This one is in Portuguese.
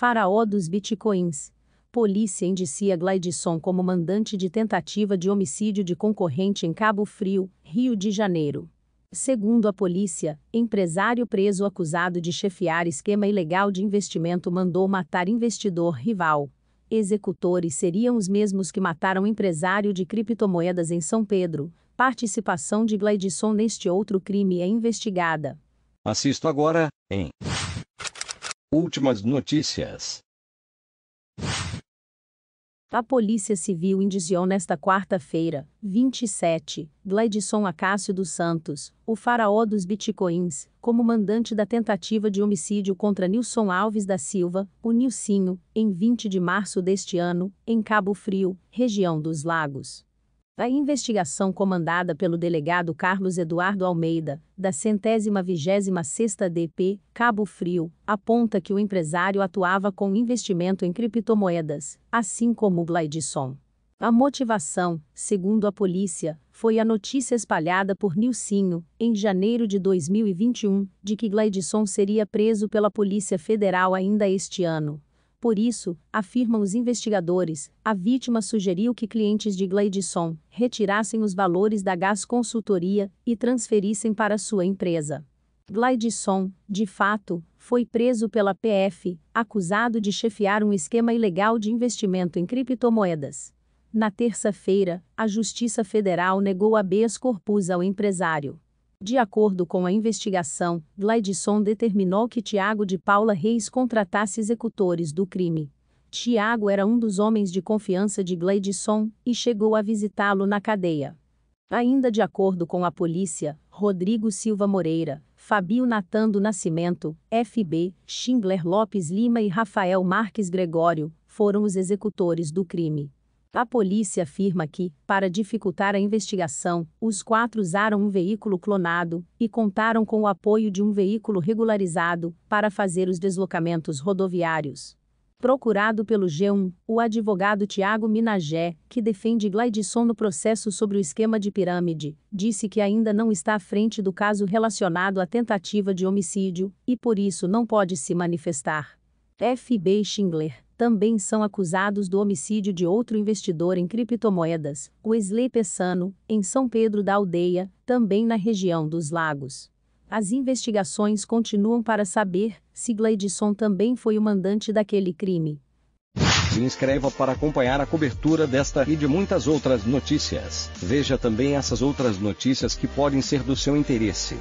Faraó dos Bitcoins. Polícia indicia Gladson como mandante de tentativa de homicídio de concorrente em Cabo Frio, Rio de Janeiro. Segundo a polícia, empresário preso acusado de chefiar esquema ilegal de investimento mandou matar investidor rival. Executores seriam os mesmos que mataram empresário de criptomoedas em São Pedro. Participação de Gladson neste outro crime é investigada. Assisto agora, em Últimas notícias. A Polícia Civil indiciou nesta quarta-feira, 27, Gladson Acácio dos Santos, o faraó dos bitcoins, como mandante da tentativa de homicídio contra Nilson Alves da Silva, o Nilcinho, em 20 de março deste ano, em Cabo Frio, região dos Lagos. A investigação comandada pelo delegado Carlos Eduardo Almeida, da centésima vigésima sexta DP, Cabo Frio, aponta que o empresário atuava com investimento em criptomoedas, assim como Glidson. A motivação, segundo a polícia, foi a notícia espalhada por Nilcinho, em janeiro de 2021, de que Glidson seria preso pela Polícia Federal ainda este ano. Por isso, afirmam os investigadores, a vítima sugeriu que clientes de Gleidson retirassem os valores da Gás Consultoria e transferissem para sua empresa. Gleidson, de fato, foi preso pela PF, acusado de chefiar um esquema ilegal de investimento em criptomoedas. Na terça-feira, a Justiça Federal negou habeas corpus ao empresário. De acordo com a investigação, Gladson determinou que Tiago de Paula Reis contratasse executores do crime. Tiago era um dos homens de confiança de Gladson e chegou a visitá-lo na cadeia. Ainda de acordo com a polícia, Rodrigo Silva Moreira, Fabio Natan do Nascimento, FB, Schindler Lopes Lima e Rafael Marques Gregório foram os executores do crime. A polícia afirma que, para dificultar a investigação, os quatro usaram um veículo clonado e contaram com o apoio de um veículo regularizado para fazer os deslocamentos rodoviários. Procurado pelo G1, o advogado Tiago Minagé, que defende Glaidson no processo sobre o esquema de pirâmide, disse que ainda não está à frente do caso relacionado à tentativa de homicídio e por isso não pode se manifestar. F. B. Schindler também são acusados do homicídio de outro investidor em criptomoedas, Wesley Pessano, em São Pedro da Aldeia, também na região dos Lagos. As investigações continuam para saber se Gleidson também foi o mandante daquele crime. Se inscreva para acompanhar a cobertura desta e de muitas outras notícias. Veja também essas outras notícias que podem ser do seu interesse.